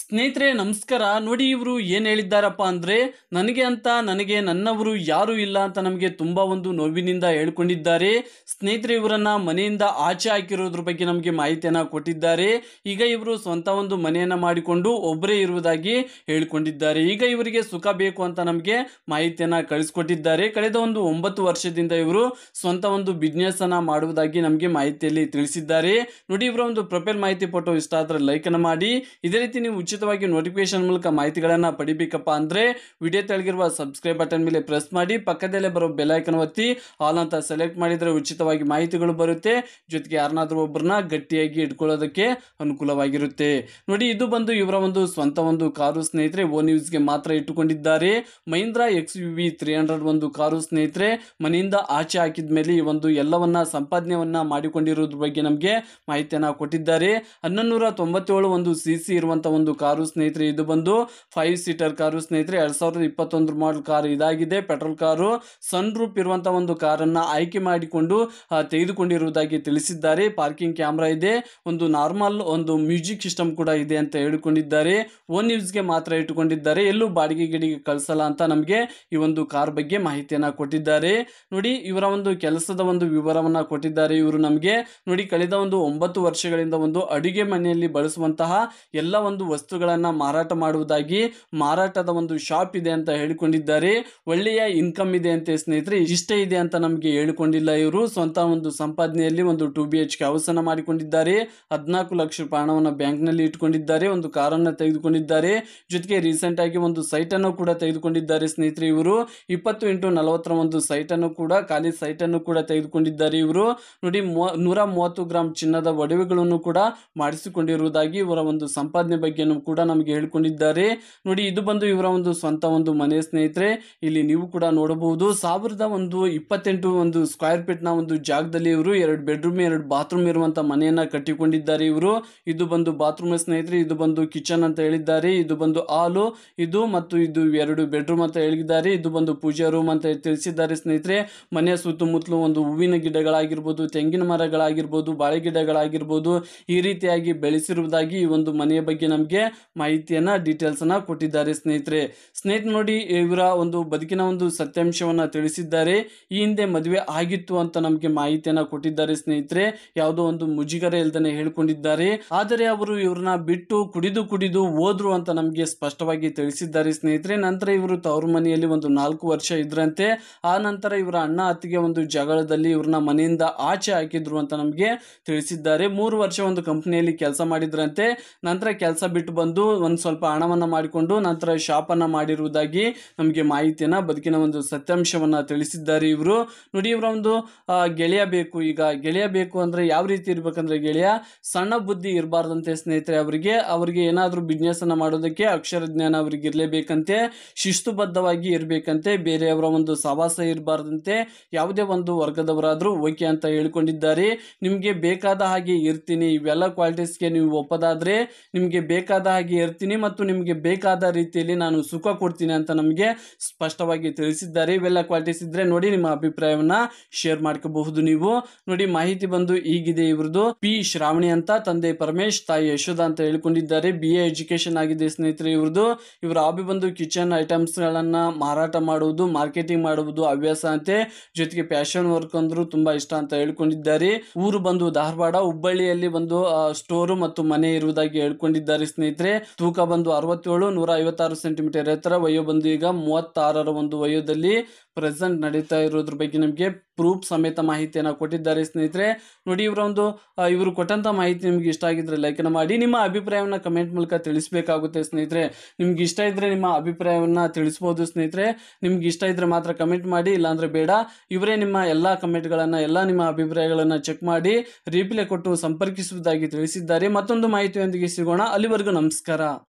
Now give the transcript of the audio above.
ಸ್ನೇಹಿತರೆ ನಮಸ್ಕಾರ ನೋಡಿ ಇವರು ಏನು ಹೇಳಿದ್ದಾರಪ್ಪ ಅಂದ್ರೆ ನನಗೆ ಅಂತ ನನಗೆ ನನ್ನವರು ಯಾರು ಇಲ್ಲ ಅಂತ ನಮಗೆ ತುಂಬಾ ಒಂದು ನೋವಿನಿಂದ ಹೇಳ್ಕೊಂಡಿದ್ದಾರೆ ಸ್ನೇಹಿತರೆ ಇವರನ್ನ ಮನೆಯಿಂದ ಆಚೆ ಹಾಕಿರೋದ್ರ ಬಗ್ಗೆ ನಮಗೆ ಮಾಹಿತಿಯನ್ನ ಕೊಟ್ಟಿದ್ದಾರೆ ಈಗ ಇವರು ಸ್ವಂತ ಒಂದು ಮನೆಯನ್ನ ಮಾಡಿಕೊಂಡು ಒಬ್ಬರೇ ಇರುವುದಾಗಿ ಹೇಳಿಕೊಂಡಿದ್ದಾರೆ ಈಗ ಇವರಿಗೆ ಸುಖ ಬೇಕು ಅಂತ ನಮಗೆ ಮಾಹಿತಿಯನ್ನ ಕಳಿಸ್ಕೊಟ್ಟಿದ್ದಾರೆ ಕಳೆದ ಒಂದು ಒಂಬತ್ತು ವರ್ಷದಿಂದ ಇವರು ಸ್ವಂತ ಒಂದು ಅನ್ನ ಮಾಡುವುದಾಗಿ ನಮಗೆ ಮಾಹಿತಿಯಲ್ಲಿ ತಿಳಿಸಿದ್ದಾರೆ ನೋಡಿ ಇವರ ಒಂದು ಪ್ರೊಫೈಲ್ ಮಾಹಿತಿ ಫೋಟೋ ಇಷ್ಟ ಆದರೆ ಲೈಕನ್ನು ಮಾಡಿ ಇದೇ ರೀತಿ ನೀವು ಉಚಿತವಾಗಿ ನೋಟಿಫಿಕೇಶನ್ ಮೂಲಕ ಮಾಹಿತಿಗಳನ್ನು ಪಡಿಬೇಕಪ್ಪ ಅಂದರೆ ವಿಡಿಯೋ ತೆಳಗಿರುವ ಸಬ್ಸ್ಕ್ರೈಬ್ ಬಟನ್ ಮೇಲೆ ಪ್ರೆಸ್ ಮಾಡಿ ಪಕ್ಕದಲ್ಲೇ ಬರೋ ಬೆಲೈಕನ್ ಒತ್ತಿ ಆಲ್ ಅಂತ ಸೆಲೆಕ್ಟ್ ಮಾಡಿದರೆ ಉಚಿತವಾಗಿ ಮಾಹಿತಿಗಳು ಬರುತ್ತೆ ಜೊತೆಗೆ ಯಾರನ್ನಾದರೂ ಒಬ್ಬರನ್ನ ಗಟ್ಟಿಯಾಗಿ ಇಟ್ಕೊಳ್ಳೋದಕ್ಕೆ ಅನುಕೂಲವಾಗಿರುತ್ತೆ ನೋಡಿ ಇದು ಬಂದು ಇವರ ಒಂದು ಸ್ವಂತ ಒಂದು ಕಾರು ಸ್ನೇಹಿತರೆ ಓ ನ್ಯೂಸ್ಗೆ ಮಾತ್ರ ಇಟ್ಟುಕೊಂಡಿದ್ದಾರೆ Mahindra X V three hundred ಒಂದು ಕಾರು ಸ್ನೇಹಿತರೆ ಮನೆಯಿಂದ ಆಚೆ ಹಾಕಿದ ಮೇಲೆ ಈ ಒಂದು ಎಲ್ಲವನ್ನ ಸಂಪಾದನೆಯನ್ನ ಮಾಡಿಕೊಂಡಿರೋದ್ರ ಬಗ್ಗೆ ನಮಗೆ ಮಾಹಿತಿಯನ್ನ ಕೊಟ್ಟಿದ್ದಾರೆ ಹನ್ನೊಂದು ತೊಂಬತ್ತೇಳು ಒಂದು ಸಿ ಸಿ ಇರುವಂತಹ ಒಂದು ಒಂದು ಕಾರು ಸ್ನೇಹಿತರೆ ಇದು ಬಂದು ಫೈವ್ ಸೀಟರ್ ಕಾರು ಸ್ನೇಹಿತರೆ ಎರಡ್ ಸಾವಿರದ ಇಪ್ಪತ್ತೊಂದು ಮಾಡಲ್ ಕಾರು ಇದಾಗಿದೆ ಪೆಟ್ರೋಲ್ ಕಾರು ಸನ್ ರೂಪ್ ಇರುವಂತಹ ಒಂದು ಕಾರನ್ನ ಆಯ್ಕೆ ಮಾಡಿಕೊಂಡು ತೆಗೆದುಕೊಂಡಿರುವುದಾಗಿ ತಿಳಿಸಿದ್ದಾರೆ ಪಾರ್ಕಿಂಗ್ ಕ್ಯಾಮ್ರಾ ಇದೆ ಒಂದು ನಾರ್ಮಲ್ ಒಂದು ಮ್ಯೂಸಿಕ್ ಸಿಸ್ಟಮ್ ಕೂಡ ಇದೆ ಅಂತ ಹೇಳಿಕೊಂಡಿದ್ದಾರೆ ಓನ್ ಗೆ ಮಾತ್ರ ಇಟ್ಟುಕೊಂಡಿದ್ದಾರೆ ಎಲ್ಲೂ ಬಾಡಿಗೆ ಗಿಡಿಗೆ ಕಳಿಸಲ್ಲ ಅಂತ ನಮಗೆ ಈ ಒಂದು ಕಾರ್ ಬಗ್ಗೆ ಮಾಹಿತಿಯನ್ನ ಕೊಟ್ಟಿದ್ದಾರೆ ನೋಡಿ ಇವರ ಒಂದು ಕೆಲಸದ ಒಂದು ವಿವರವನ್ನು ಕೊಟ್ಟಿದ್ದಾರೆ ಇವರು ನಮಗೆ ನೋಡಿ ಕಳೆದ ಒಂದು ಒಂಬತ್ತು ವರ್ಷಗಳಿಂದ ಒಂದು ಅಡುಗೆ ಮನೆಯಲ್ಲಿ ಬಳಸುವಂತಹ ಎಲ್ಲ ಒಂದು ವಸ್ತುಗಳನ್ನು ಮಾರಾಟ ಮಾಡುವುದಾಗಿ ಮಾರಾಟದ ಒಂದು ಶಾಪ್ ಇದೆ ಅಂತ ಹೇಳಿಕೊಂಡಿದ್ದಾರೆ ಒಳ್ಳೆಯ ಇನ್ಕಮ್ ಇದೆ ಅಂತ ಸ್ನೇಹಿತರೆ ಇಷ್ಟೇ ಇದೆ ಅಂತ ನಮಗೆ ಹೇಳಿಕೊಂಡಿಲ್ಲ ಇವರು ಸ್ವಂತ ಒಂದು ಸಂಪಾದನೆಯಲ್ಲಿ ಒಂದು ಟು ಬಿ ಎಚ್ ಕೆ ಮಾಡಿಕೊಂಡಿದ್ದಾರೆ ಹದಿನಾಲ್ಕು ಲಕ್ಷ ರೂಪಾಯಿ ಹಣವನ್ನು ನಲ್ಲಿ ಇಟ್ಕೊಂಡಿದ್ದಾರೆ ಒಂದು ಕಾರನ್ನು ತೆಗೆದುಕೊಂಡಿದ್ದಾರೆ ಜೊತೆಗೆ ರೀಸೆಂಟ್ ಆಗಿ ಒಂದು ಸೈಟನ್ನು ಕೂಡ ತೆಗೆದುಕೊಂಡಿದ್ದಾರೆ ಸ್ನೇಹಿತರೆ ಇವರು ಇಪ್ಪತ್ತು ಇಂಟು ನಲವತ್ತರ ಒಂದು ಸೈಟನ್ನು ಕೂಡ ಖಾಲಿ ಸೈಟನ್ನು ಕೂಡ ತೆಗೆದುಕೊಂಡಿದ್ದಾರೆ ಇವರು ನೋಡಿ ನೂರ ಮೂವತ್ತು ಗ್ರಾಮ್ ಚಿನ್ನದ ಒಡವೆಗಳನ್ನು ಕೂಡ ಮಾಡಿಸಿಕೊಂಡಿರುವುದಾಗಿ ಇವರ ಒಂದು ಸಂಪಾದನೆ ಬಗ್ಗೆ ಮಾಹಿತಿಯನ್ನು ಕೂಡ ನಮಗೆ ಹೇಳಿಕೊಂಡಿದ್ದಾರೆ ನೋಡಿ ಇದು ಬಂದು ಇವರ ಒಂದು ಸ್ವಂತ ಒಂದು ಮನೆ ಸ್ನೇಹಿತರೆ ಇಲ್ಲಿ ನೀವು ಕೂಡ ನೋಡಬಹುದು ಸಾವಿರದ ಒಂದು ಇಪ್ಪತ್ತೆಂಟು ಒಂದು ಸ್ಕ್ವೇರ್ ಫೀಟ್ ನ ಒಂದು ಜಾಗದಲ್ಲಿ ಇವರು ಎರಡು ಬೆಡ್ರೂಮ್ ಎರಡು ಬಾತ್ರೂಮ್ ಇರುವಂತಹ ಮನೆಯನ್ನ ಕಟ್ಟಿಕೊಂಡಿದ್ದಾರೆ ಇವರು ಇದು ಬಂದು ಬಾತ್ರೂಮ್ ಸ್ನೇಹಿತರೆ ಇದು ಬಂದು ಕಿಚನ್ ಅಂತ ಹೇಳಿದ್ದಾರೆ ಇದು ಬಂದು ಹಾಲು ಇದು ಮತ್ತು ಇದು ಎರಡು ಬೆಡ್ರೂಮ್ ಅಂತ ಹೇಳಿದ್ದಾರೆ ಇದು ಬಂದು ಪೂಜಾ ರೂಮ್ ಅಂತ ತಿಳಿಸಿದ್ದಾರೆ ಸ್ನೇಹಿತರೆ ಮನೆಯ ಸುತ್ತಮುತ್ತಲು ಒಂದು ಹೂವಿನ ಗಿಡಗಳಾಗಿರ್ಬೋದು ತೆಂಗಿನ ಮರಗಳಾಗಿರ್ಬೋದು ಬಾಳೆ ಗಿಡಗಳಾಗಿರ್ಬೋದು ಈ ರೀತಿಯಾಗಿ ಬೆಳೆಸಿರುವುದಾಗಿ ಈ ಒಂದು ಮನೆಯ ಬಗ್ಗೆ ನಮಗೆ ಬಗ್ಗೆ ಡೀಟೇಲ್ಸ್ ಅನ್ನ ಕೊಟ್ಟಿದ್ದಾರೆ ಸ್ನೇಹಿತರೆ ಸ್ನೇಹಿತರೆ ನೋಡಿ ಇವರ ಒಂದು ಬದುಕಿನ ಒಂದು ಸತ್ಯಾಂಶವನ್ನ ತಿಳಿಸಿದ್ದಾರೆ ಈ ಹಿಂದೆ ಮದುವೆ ಆಗಿತ್ತು ಅಂತ ನಮಗೆ ಮಾಹಿತಿಯನ್ನ ಕೊಟ್ಟಿದ್ದಾರೆ ಸ್ನೇಹಿತರೆ ಯಾವುದೋ ಒಂದು ಮುಜುಗರ ಇಲ್ದನೆ ಹೇಳ್ಕೊಂಡಿದ್ದಾರೆ ಆದರೆ ಅವರು ಇವ್ರನ್ನ ಬಿಟ್ಟು ಕುಡಿದು ಕುಡಿದು ಹೋದ್ರು ಅಂತ ನಮಗೆ ಸ್ಪಷ್ಟವಾಗಿ ತಿಳಿಸಿದ್ದಾರೆ ಸ್ನೇಹಿತರೆ ನಂತರ ಇವರು ತವರು ಮನೆಯಲ್ಲಿ ಒಂದು ನಾಲ್ಕು ವರ್ಷ ಇದ್ರಂತೆ ಆ ನಂತರ ಇವರ ಅಣ್ಣ ಅತ್ತಿಗೆ ಒಂದು ಜಗಳದಲ್ಲಿ ಇವ್ರನ್ನ ಮನೆಯಿಂದ ಆಚೆ ಹಾಕಿದ್ರು ಅಂತ ನಮಗೆ ತಿಳಿಸಿದ್ದಾರೆ ಮೂರು ವರ್ಷ ಒಂದು ಕಂಪನಿಯಲ್ಲಿ ಕೆಲಸ ಮಾಡಿದ್ರಂತೆ ನಂತರ ಕೆಲಸ ಬಿಟ್ಟು ಬಂದು ಒಂದು ಸ್ವಲ್ಪ ಹಣವನ್ನು ಮಾಡಿಕೊಂಡು ನಂತರ ಶಾಪನ್ನು ಮಾಡಿರುವುದಾಗಿ ನಮಗೆ ಮಾಹಿತಿಯನ್ನ ಬದುಕಿನ ಒಂದು ಸತ್ಯಾಂಶವನ್ನು ತಿಳಿಸಿದ್ದಾರೆ ಇವರು ನೋಡಿ ಇವರ ಒಂದು ಗೆಳೆಯ ಬೇಕು ಈಗ ಗೆಳೆಯ ಬೇಕು ಅಂದ್ರೆ ಯಾವ ರೀತಿ ಇರಬೇಕಂದ್ರೆ ಗೆಳೆಯ ಸಣ್ಣ ಬುದ್ಧಿ ಇರಬಾರ್ದಂತೆ ಸ್ನೇಹಿತರೆ ಅವರಿಗೆ ಅವರಿಗೆ ಏನಾದರೂ ಅನ್ನ ಮಾಡೋದಕ್ಕೆ ಅಕ್ಷರ ಜ್ಞಾನ ಅವರಿಗೆ ಇರಲೇಬೇಕಂತೆ ಶಿಸ್ತುಬದ್ಧವಾಗಿ ಇರಬೇಕಂತೆ ಬೇರೆಯವರ ಒಂದು ಸವಾಸ ಇರಬಾರ್ದಂತೆ ಯಾವುದೇ ಒಂದು ವರ್ಗದವರಾದರೂ ಓಕೆ ಅಂತ ಹೇಳ್ಕೊಂಡಿದ್ದಾರೆ ನಿಮಗೆ ಬೇಕಾದ ಹಾಗೆ ಇರ್ತೀನಿ ಇವೆಲ್ಲ ಕ್ವಾಲಿಟೀಸ್ಗೆ ನೀವು ಒಪ್ಪದಾದ್ರೆ ನಿಮಗೆ ಬೇಕಾದ ಬೇಕಾದ ಹಾಗೆ ಇರ್ತೀನಿ ಮತ್ತು ನಿಮಗೆ ಬೇಕಾದ ರೀತಿಯಲ್ಲಿ ನಾನು ಸುಖ ಕೊಡ್ತೀನಿ ಅಂತ ನಮಗೆ ಸ್ಪಷ್ಟವಾಗಿ ತಿಳಿಸಿದ್ದಾರೆ ಇವೆಲ್ಲ ಕ್ವಾಲಿಟೀಸ್ ಇದ್ರೆ ನೋಡಿ ನಿಮ್ಮ ಅಭಿಪ್ರಾಯವನ್ನ ಶೇರ್ ಮಾಡ್ಕೋಬಹುದು ನೀವು ನೋಡಿ ಮಾಹಿತಿ ಬಂದು ಈಗಿದೆ ಇವ್ರದ್ದು ಪಿ ಶ್ರಾವಣಿ ಅಂತ ತಂದೆ ಪರಮೇಶ್ ತಾಯಿ ಯಶೋಧ ಅಂತ ಹೇಳ್ಕೊಂಡಿದ್ದಾರೆ ಬಿ ಎಜುಕೇಶನ್ ಆಗಿದೆ ಸ್ನೇಹಿತರೆ ಇವರದು ಇವರ ಆಬಿ ಬಂದು ಕಿಚನ್ ಗಳನ್ನ ಮಾರಾಟ ಮಾಡುವುದು ಮಾರ್ಕೆಟಿಂಗ್ ಮಾಡುವುದು ಹವ್ಯಾಸ ಅಂತೆ ಜೊತೆಗೆ ಫ್ಯಾಷನ್ ವರ್ಕ್ ಅಂದ್ರು ತುಂಬಾ ಇಷ್ಟ ಅಂತ ಹೇಳ್ಕೊಂಡಿದ್ದಾರೆ ಊರು ಬಂದು ಧಾರವಾಡ ಹುಬ್ಬಳ್ಳಿಯಲ್ಲಿ ಬಂದು ಸ್ಟೋರ್ ಮತ್ತು ಮನೆ ಇರುವುದಾಗಿ ಹೇಳ್ಕೊಂಡಿದ್ದಾರೆ ಸ್ನೇಹಿತರೆ ಸ್ನೇಹಿತರೆ ತೂಕ ಬಂದು ಅರವತ್ತೇಳು ನೂರ ಐವತ್ತಾರು ಸೆಂಟಿಮೀಟರ್ ಎತ್ತರ ವಯೋ ಬಂದು ಈಗ ಮೂವತ್ತಾರರ ಒಂದು ವಯೋದಲ್ಲಿ ಪ್ರೆಸೆಂಟ್ ನಡೀತಾ ಇರೋದ್ರ ಬಗ್ಗೆ ನಿಮಗೆ ಪ್ರೂಫ್ ಸಮೇತ ಮಾಹಿತಿಯನ್ನು ಕೊಟ್ಟಿದ್ದಾರೆ ಸ್ನೇಹಿತರೆ ನೋಡಿ ಇವರ ಒಂದು ಇವರು ಕೊಟ್ಟಂತ ಮಾಹಿತಿ ನಿಮ್ಗೆ ಇಷ್ಟ ಆಗಿದ್ರೆ ಲೈಕನ್ನು ಮಾಡಿ ನಿಮ್ಮ ಅಭಿಪ್ರಾಯವನ್ನು ಕಮೆಂಟ್ ಮೂಲಕ ತಿಳಿಸಬೇಕಾಗುತ್ತೆ ಸ್ನೇಹಿತರೆ ನಿಮ್ಗೆ ಇಷ್ಟ ಇದ್ರೆ ನಿಮ್ಮ ಅಭಿಪ್ರಾಯವನ್ನ ತಿಳಿಸ್ಬೋದು ಸ್ನೇಹಿತರೆ ನಿಮ್ಗೆ ಇಷ್ಟ ಇದ್ರೆ ಮಾತ್ರ ಕಮೆಂಟ್ ಮಾಡಿ ಇಲ್ಲಾಂದ್ರೆ ಬೇಡ ಇವರೇ ನಿಮ್ಮ ಎಲ್ಲ ಕಮೆಂಟ್ಗಳನ್ನು ಎಲ್ಲ ನಿಮ್ಮ ಅಭಿಪ್ರಾಯಗಳನ್ನು ಚೆಕ್ ಮಾಡಿ ರೀಪ್ಲೈ ಕೊಟ್ಟು ಸಂಪರ್ಕಿಸುವುದಾಗಿ ತಿಳಿಸಿದ್ದಾರೆ ಮತ್ತೊಂದು ಮಾಹಿತಿಯೊಂದಿಗೆ ಸಿಗೋಣ ಅಲ್ಲಿವರೆಗೂ ನಮಸ್ಕಾರ